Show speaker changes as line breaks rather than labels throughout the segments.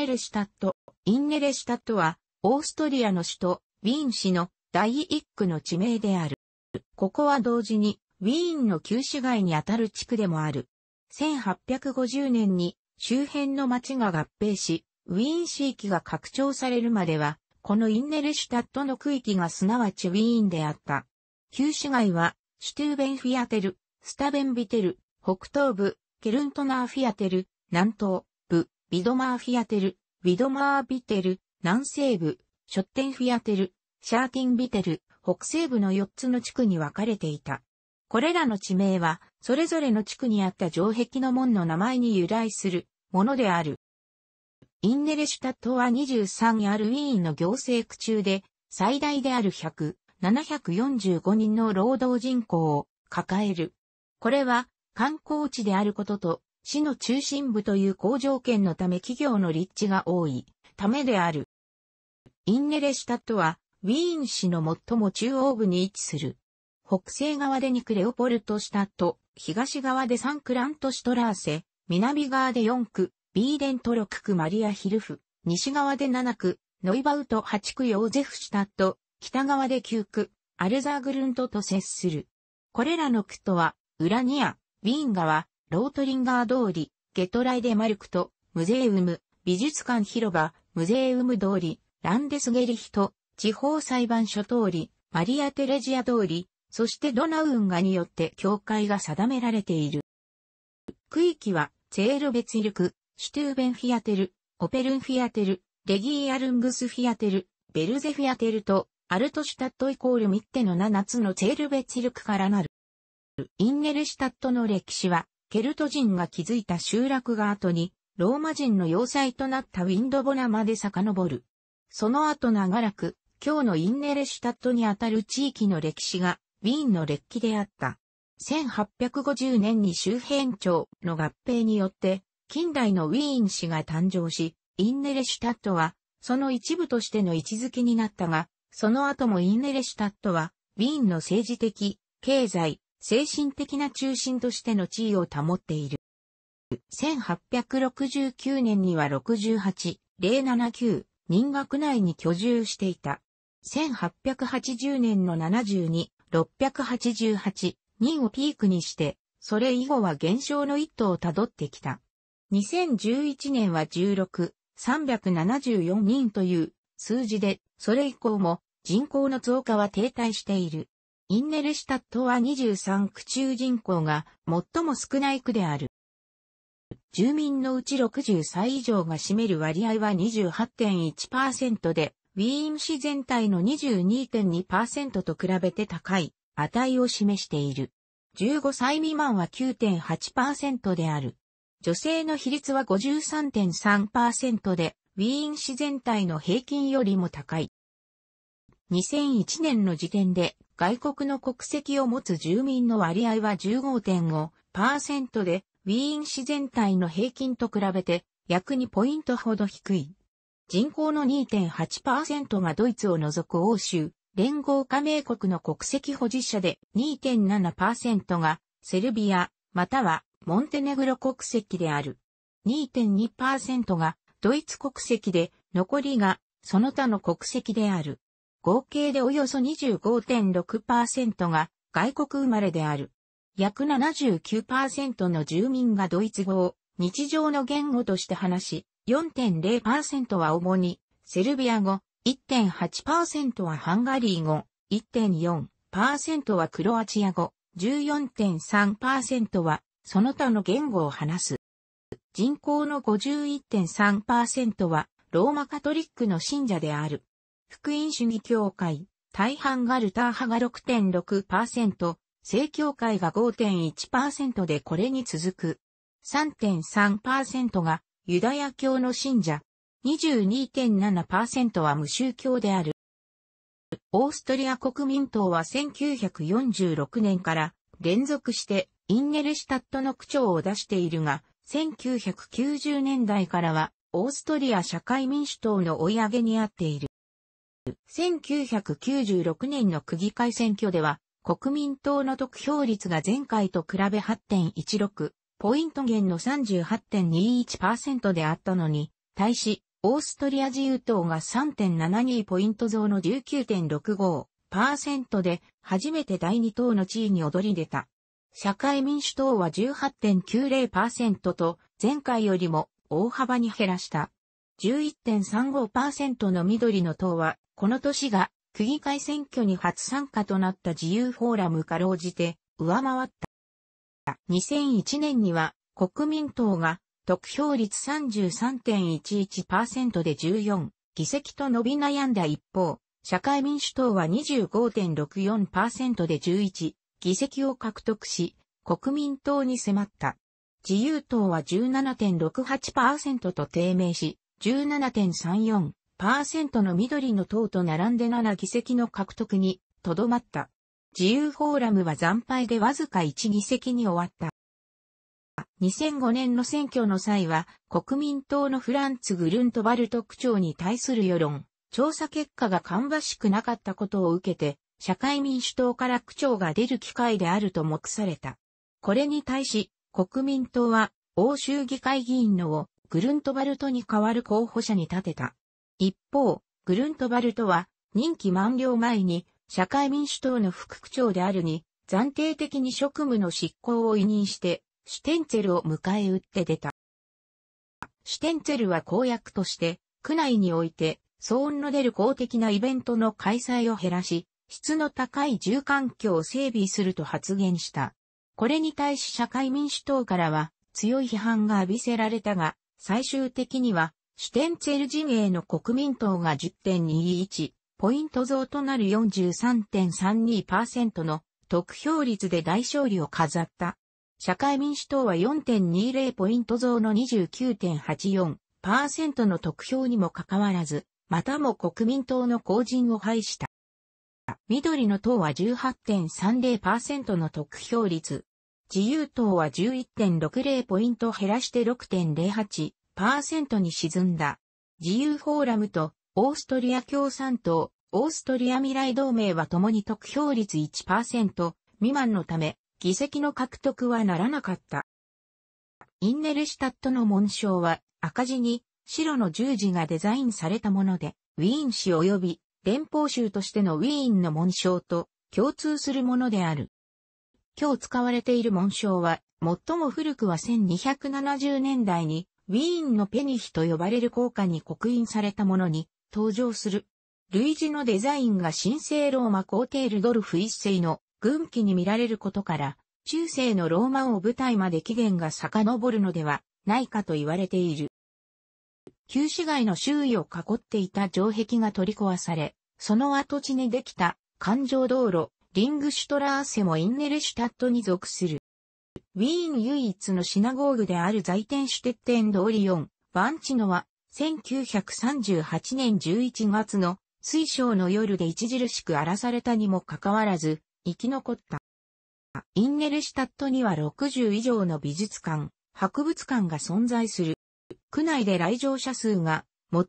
ネルシュタット、インネレシュタットは、オーストリアの首都、ウィーン市の第一区の地名である。ここは同時に、ウィーンの旧市街にあたる地区でもある。1850年に周辺の町が合併し、ウィーン市域が拡張されるまでは、このインネルシュタットの区域がすなわちウィーンであった。旧市街は、シュトゥーベンフィアテル、スタベンビテル、北東部、ケルントナーフィアテル、南東部、ビドマーフィアテル、ウィドマービテル、南西部、ショッテンフィアテル、シャーティンビテル、北西部の4つの地区に分かれていた。これらの地名は、それぞれの地区にあった城壁の門の名前に由来するものである。インネレシュタットは23あるウィーンの行政区中で、最大である100、745人の労働人口を抱える。これは観光地であることと市の中心部という好条件のため企業の立地が多いためである。インネレシュタットは、ウィーン市の最も中央部に位置する。北西側でニクレオポルトシュタット、東側でサンクラントシュトラーセ、南側で4区、ビーデントロク区マリアヒルフ、西側で7区、ノイバウト8区ヨーゼフシュタット、北側で9区、アルザーグルントと接する。これらの区とは、ウラニア、ウィーン側、ロートリンガー通り、ゲトライデマルクト、ムゼウム、美術館広場、ムゼウム通り、ランデスゲリヒト、地方裁判所通り、マリア・テレジア通り、そしてドナウンガによって境界が定められている。区域は、ツェールベツィルク、シュトゥーベンフィアテル、オペルンフィアテル、レギーアルングスフィアテル、ベルゼフィアテルと、アルトシュタットイコールミッテの7つのツェールベツィルクからなる。インネルシュタットの歴史は、ケルト人が築いた集落が後に、ローマ人の要塞となったウィンドボナまで遡る。その後長らく、今日のインネレシュタットにあたる地域の歴史が、ウィーンの歴史であった。1850年に周辺庁の合併によって、近代のウィーン市が誕生し、インネレシュタットは、その一部としての位置づけになったが、その後もインネレシュタットは、ウィーンの政治的、経済、精神的な中心としての地位を保っている。1869年には68、079人学内に居住していた。1880年の72、688人をピークにして、それ以後は減少の一途をたどってきた。2011年は16、374人という数字で、それ以降も人口の増加は停滞している。インネルシタットは23区中人口が最も少ない区である。住民のうち60歳以上が占める割合は28.1%で、ウィーン市全体の22.2%と比べて高い値を示している。15歳未満は9.8%である。女性の比率は53.3%で、ウィーン市全体の平均よりも高い。2001年の時点で外国の国籍を持つ住民の割合は15.5%で、ウィーン市全体の平均と比べて約2ポイントほど低い。人口の2.8%がドイツを除く欧州、連合加盟国の国籍保持者で2.7%がセルビア、またはモンテネグロ国籍である。2.2%がドイツ国籍で、残りがその他の国籍である。合計でおよそ25.6%が外国生まれである。約79%の住民がドイツ語を日常の言語として話し、4.0%は主にセルビア語、1.8%はハンガリー語、1.4%はクロアチア語、14.3%はその他の言語を話す。人口の51.3%はローマカトリックの信者である。福音主義教会、大半がルター派が6.6%、正教会が5.1%でこれに続く。3.3%がユダヤ教の信者、22.7%は無宗教である。オーストリア国民党は1946年から連続してインネルシュタットの区長を出しているが、1990年代からはオーストリア社会民主党の追い上げにあっている。1996年の区議会選挙では、国民党の得票率が前回と比べ8.16、ポイント減の38.21%であったのに、対し、オーストリア自由党が3.72ポイント増の19.65%で、初めて第2党の地位に躍り出た。社会民主党は18.90%と、前回よりも大幅に減らした。11.35%の緑の党は、この年が、区議会選挙に初参加となった自由フォーラムかろうじて、上回った。2001年には、国民党が、得票率33.11%で14議席と伸び悩んだ一方、社会民主党は25.64%で11議席を獲得し、国民党に迫った。自由党は17.68%と低迷し、17.34%の緑の党と並んで7議席の獲得にとどまった。自由フォーラムは惨敗でわずか1議席に終わった。2005年の選挙の際は、国民党のフランツ・グルントバルト区長に対する世論、調査結果が芳しくなかったことを受けて、社会民主党から区長が出る機会であると目された。これに対し、国民党は、欧州議会議員のをグルントバルトに代わる候補者に立てた。一方、グルントバルトは、任期満了前に、社会民主党の副区長であるに、暫定的に職務の執行を委任して、シュテンツェルを迎え撃って出た。シュテンツェルは公約として、区内において、騒音の出る公的なイベントの開催を減らし、質の高い住環境を整備すると発言した。これに対し社会民主党からは強い批判が浴びせられたが、最終的には、シュテンツェル陣営の国民党が10.21ポイント増となる43.32%の得票率で大勝利を飾った。社会民主党は4.20ポイント増の29.84%の得票にもかかわらず、またも国民党の後陣を排した。緑の党は18.30%の得票率、自由党は11.60ポイント減らして6.08%に沈んだ。自由フォーラムとオーストリア共産党、オーストリア未来同盟は共に得票率1%未満のため、議席の獲得はならなかった。インネルシュタットの紋章は赤字に白の十字がデザインされたもので、ウィーン市及び連邦州としてのウィーンの紋章と共通するものである。今日使われている紋章は、最も古くは1270年代に、ウィーンのペニヒと呼ばれる効果に刻印されたものに登場する。類似のデザインが神聖ローマ皇帝ルドルフ一世の軍旗に見られることから、中世のローマ王舞台まで起源が遡るのではないかと言われている。旧市街の周囲を囲っていた城壁が取り壊され、その跡地にできた環状道路、リングシュトラーセもインネルシュタットに属する。ウィーン唯一のシナゴーグである在天シュテッテンドオリオン、バンチノは、1938年11月の水晶の夜で著しく荒らされたにもかかわらず、生き残った。インネルシュタットには60以上の美術館、博物館が存在する。区内で来場者数が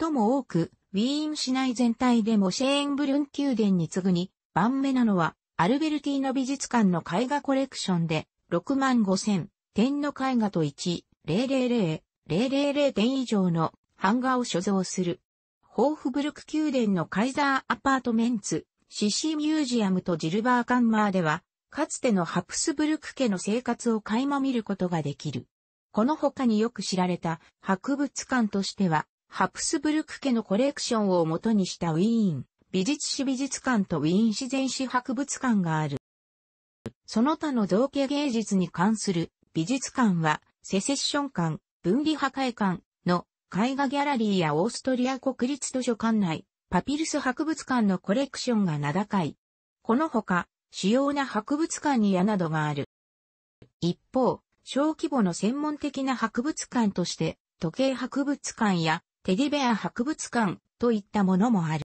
最も多く、ウィーン市内全体でもシェーンブルン宮殿に次ぐに番目なのはアルベルティーノ美術館の絵画コレクションで、6万5千点の絵画と1、000、000点以上の版画を所蔵する。ホーフブルク宮殿のカイザーアパートメンツ、シシミュージアムとジルバーカンマーでは、かつてのハプスブルク家の生活を垣間見ることができる。この他によく知られた博物館としては、ハプスブルク家のコレクションを元にしたウィーン、美術史美術館とウィーン自然史博物館がある。その他の造形芸術に関する美術館は、セセッション館、分離破壊館の絵画ギャラリーやオーストリア国立図書館内、パピルス博物館のコレクションが名高い。このほか、主要な博物館に屋などがある。一方、小規模の専門的な博物館として、時計博物館やテディベア博物館といったものもある。